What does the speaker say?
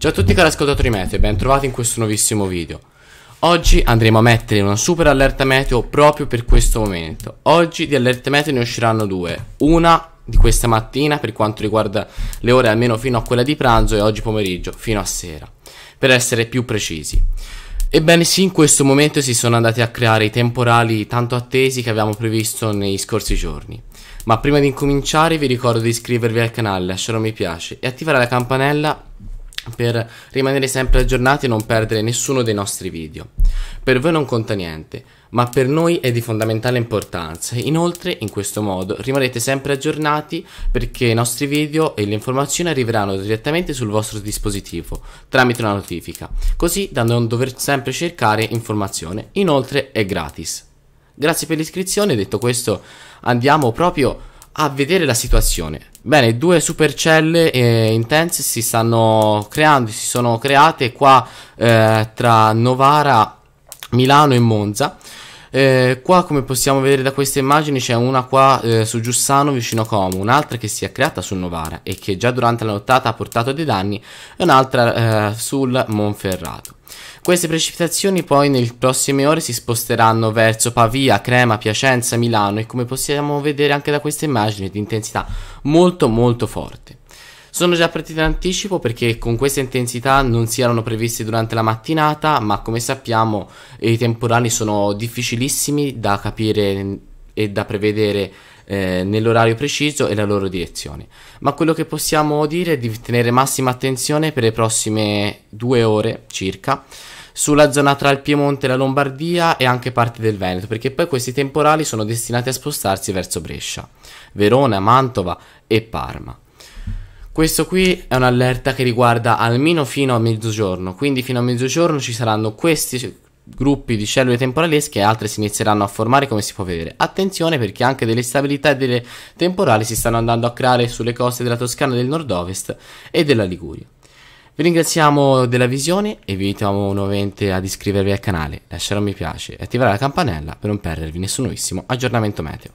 Ciao a tutti cari ascoltatori meteo e ben trovati in questo nuovissimo video Oggi andremo a mettere una super allerta meteo proprio per questo momento Oggi di allerte meteo ne usciranno due Una di questa mattina per quanto riguarda le ore almeno fino a quella di pranzo e oggi pomeriggio fino a sera Per essere più precisi Ebbene sì, in questo momento si sono andati a creare i temporali tanto attesi che avevamo previsto negli scorsi giorni. Ma prima di incominciare vi ricordo di iscrivervi al canale, lasciare un mi piace e attivare la campanella per rimanere sempre aggiornati e non perdere nessuno dei nostri video. Per voi non conta niente, ma per noi è di fondamentale importanza. Inoltre, in questo modo rimarrete sempre aggiornati perché i nostri video e le informazioni arriveranno direttamente sul vostro dispositivo tramite una notifica, così da non dover sempre cercare informazione. Inoltre è gratis. Grazie per l'iscrizione, detto questo andiamo proprio a vedere la situazione. Bene, due supercelle eh, intense si stanno creando, si sono create qua eh, tra Novara, Milano e Monza. Eh, qua come possiamo vedere da queste immagini c'è una qua eh, su Giussano vicino a Como, un'altra che si è creata su Novara e che già durante la nottata ha portato dei danni e un'altra eh, sul Monferrato. Queste precipitazioni poi nelle prossime ore si sposteranno verso Pavia, Crema, Piacenza, Milano e come possiamo vedere anche da queste immagini di intensità molto molto forte. Sono già partite in anticipo perché con queste intensità non si erano previste durante la mattinata, ma come sappiamo i temporali sono difficilissimi da capire e da prevedere eh, nell'orario preciso e la loro direzione. Ma quello che possiamo dire è di tenere massima attenzione per le prossime due ore circa sulla zona tra il Piemonte e la Lombardia e anche parti del Veneto, perché poi questi temporali sono destinati a spostarsi verso Brescia, Verona, Mantova e Parma. Questo qui è un'allerta che riguarda almeno fino a mezzogiorno, quindi fino a mezzogiorno ci saranno questi gruppi di cellule temporalesche e altre si inizieranno a formare come si può vedere. Attenzione perché anche delle stabilità e delle temporali si stanno andando a creare sulle coste della Toscana del nord-ovest e della Liguria. Vi ringraziamo della visione e vi invitiamo nuovamente ad iscrivervi al canale, lasciare un mi piace e attivare la campanella per non perdervi nessun aggiornamento meteo.